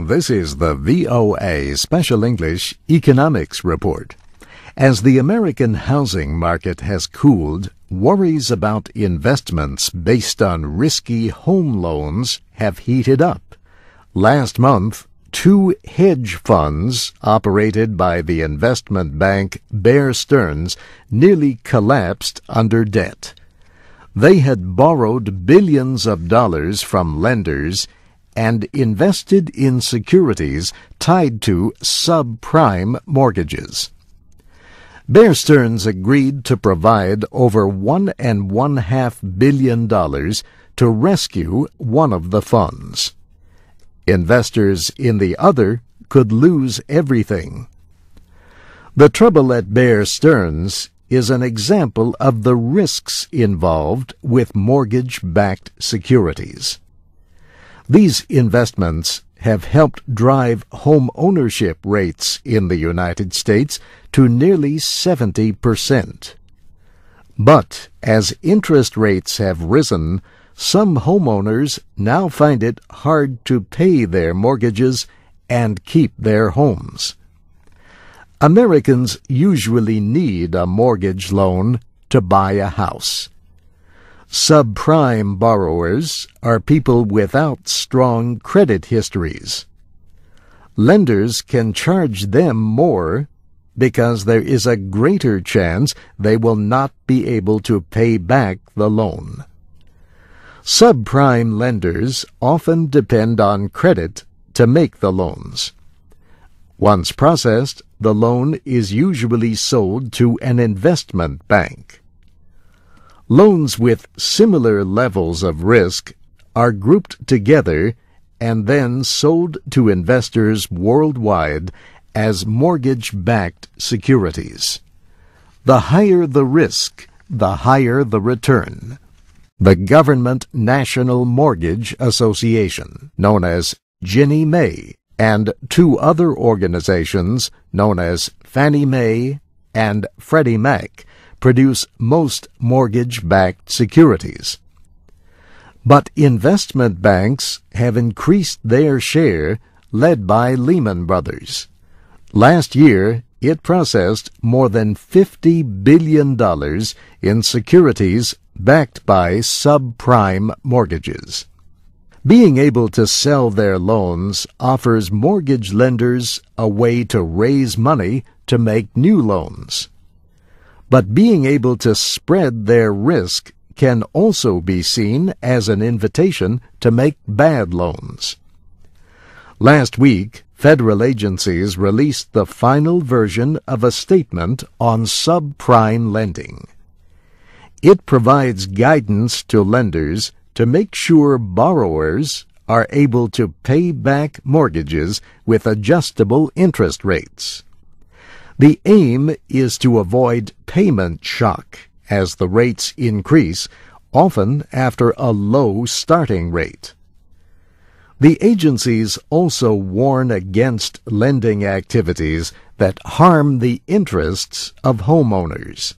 This is the VOA Special English Economics Report. As the American housing market has cooled, worries about investments based on risky home loans have heated up. Last month, two hedge funds operated by the investment bank Bear Stearns nearly collapsed under debt. They had borrowed billions of dollars from lenders and invested in securities tied to subprime mortgages. Bear Stearns agreed to provide over one and one half billion dollars to rescue one of the funds. Investors in the other could lose everything. The trouble at Bear Stearns is an example of the risks involved with mortgage-backed securities. These investments have helped drive home ownership rates in the United States to nearly 70%. But as interest rates have risen, some homeowners now find it hard to pay their mortgages and keep their homes. Americans usually need a mortgage loan to buy a house. Subprime borrowers are people without strong credit histories. Lenders can charge them more because there is a greater chance they will not be able to pay back the loan. Subprime lenders often depend on credit to make the loans. Once processed, the loan is usually sold to an investment bank. Loans with similar levels of risk are grouped together and then sold to investors worldwide as mortgage backed securities. The higher the risk, the higher the return. The Government National Mortgage Association, known as Ginny Mae, and two other organizations known as Fannie Mae and Freddie Mac produce most mortgage-backed securities. But investment banks have increased their share, led by Lehman Brothers. Last year, it processed more than $50 billion in securities backed by subprime mortgages. Being able to sell their loans offers mortgage lenders a way to raise money to make new loans. But being able to spread their risk can also be seen as an invitation to make bad loans. Last week, federal agencies released the final version of a statement on subprime lending. It provides guidance to lenders to make sure borrowers are able to pay back mortgages with adjustable interest rates. The aim is to avoid payment shock as the rates increase, often after a low starting rate. The agencies also warn against lending activities that harm the interests of homeowners.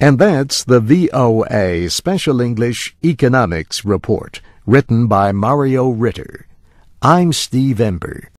And that's the VOA Special English Economics Report, written by Mario Ritter. I'm Steve Ember.